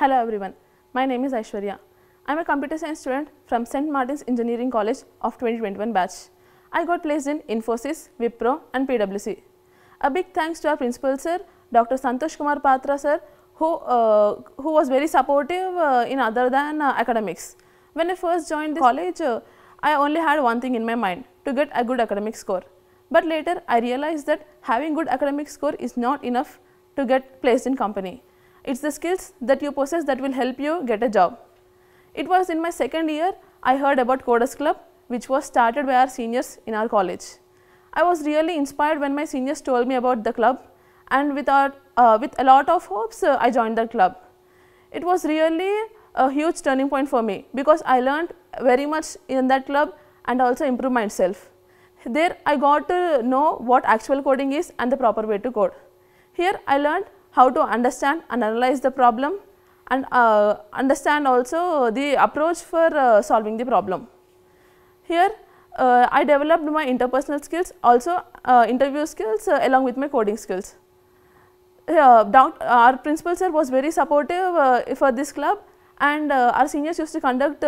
Hello everyone, my name is Aishwarya. I am a computer science student from St. Martin's Engineering College of 2021 batch. I got placed in Infosys, Wipro and PwC. A big thanks to our principal sir, Dr. Santosh Kumar Patra sir, who, uh, who was very supportive uh, in other than uh, academics. When I first joined this college, uh, I only had one thing in my mind, to get a good academic score. But later I realized that having good academic score is not enough to get placed in company. It is the skills that you possess that will help you get a job. It was in my second year I heard about Coders Club which was started by our seniors in our college. I was really inspired when my seniors told me about the club and with, our, uh, with a lot of hopes uh, I joined the club. It was really a huge turning point for me because I learned very much in that club and also improved myself. There I got to know what actual coding is and the proper way to code. Here I learned how to understand and analyze the problem and uh, understand also the approach for uh, solving the problem. Here uh, I developed my interpersonal skills also uh, interview skills uh, along with my coding skills. our principal sir was very supportive uh, for this club and our seniors used to conduct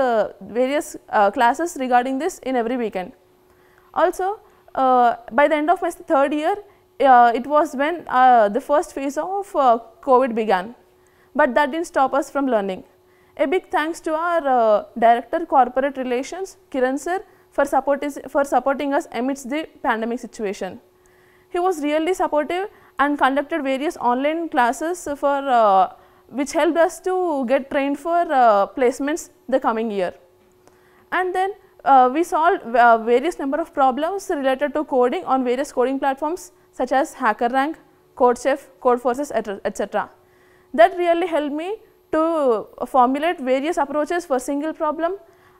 various classes regarding this in every weekend. Also by the end of my third year uh, it was when uh, the first phase of uh, COVID began, but that didn't stop us from learning. A big thanks to our uh, Director Corporate Relations, Kiran sir, for, support is, for supporting us amidst the pandemic situation. He was really supportive and conducted various online classes for uh, which helped us to get trained for uh, placements the coming year. And then we solved various number of problems related to coding on various coding platforms such as HackerRank, CodeChef, CodeForces, etc. That really helped me to formulate various approaches for single problem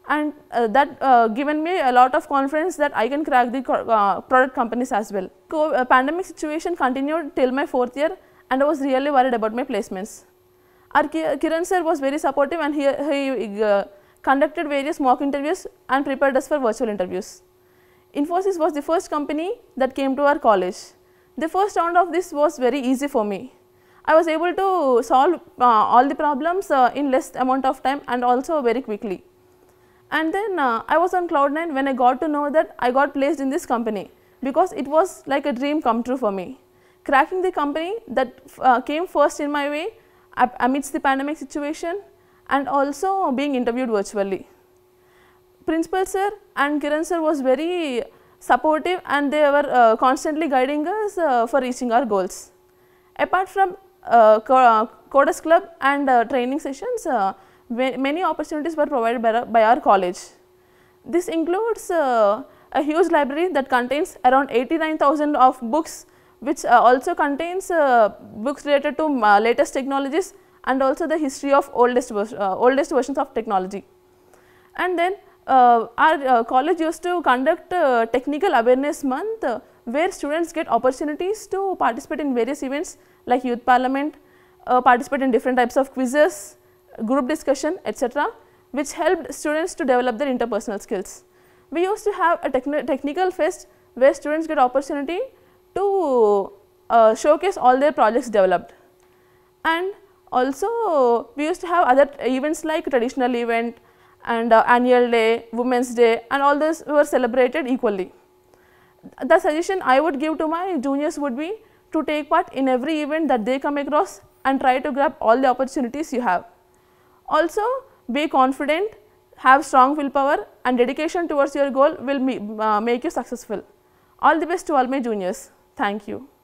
and uh, that uh, given me a lot of confidence that I can crack the uh, product companies as well. Co uh, pandemic situation continued till my fourth year and I was really worried about my placements. Our Kiran sir was very supportive and he, he uh, conducted various mock interviews and prepared us for virtual interviews. Infosys was the first company that came to our college the first round of this was very easy for me. I was able to solve uh, all the problems uh, in less amount of time and also very quickly. And then uh, I was on cloud 9 when I got to know that I got placed in this company because it was like a dream come true for me. Cracking the company that uh, came first in my way amidst the pandemic situation and also being interviewed virtually. Principal sir and Kiran sir was very supportive and they were uh, constantly guiding us uh, for reaching our goals. Apart from uh, uh Coders Club and uh, training sessions, uh, many opportunities were provided by, by our college. This includes a huge library that contains around 89,000 of books which also contains books related to latest technologies and also the history of oldest, oldest versions of technology. And then uh, our uh, college used to conduct uh, technical awareness month uh, where students get opportunities to participate in various events like youth parliament, uh, participate in different types of quizzes, group discussion etc which helped students to develop their interpersonal skills. We used to have a techni technical fest where students get opportunity to uh, showcase all their projects developed and also we used to have other events like traditional event, and uh, annual day, women's day and all these were celebrated equally. The suggestion I would give to my juniors would be to take part in every event that they come across and try to grab all the opportunities you have. Also be confident, have strong willpower and dedication towards your goal will uh, make you successful. All the best to all my juniors. Thank you.